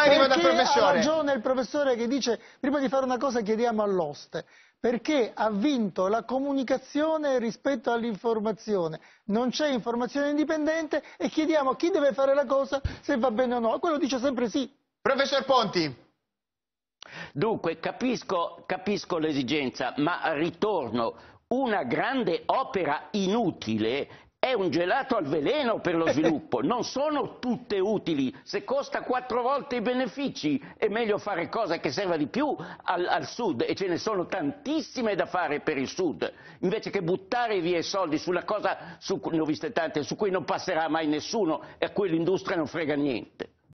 mai arriva dal professore? ha ragione il professore che dice prima di fare una cosa chiediamo all'oste perché ha vinto la comunicazione rispetto all'informazione. Non c'è informazione indipendente e chiediamo a chi deve fare la cosa se va bene o no. Quello dice sempre sì. Professor Ponti. Dunque, capisco, capisco l'esigenza, ma ritorno. Una grande opera inutile è un gelato al veleno per lo sviluppo, non sono tutte utili, se costa quattro volte i benefici è meglio fare cosa che serva di più al, al, Sud e ce ne sono tantissime da fare per il Sud, invece che buttare via i soldi sulla cosa, su, ne ho viste tante, su cui non passerà mai nessuno e a cui l'industria non frega niente.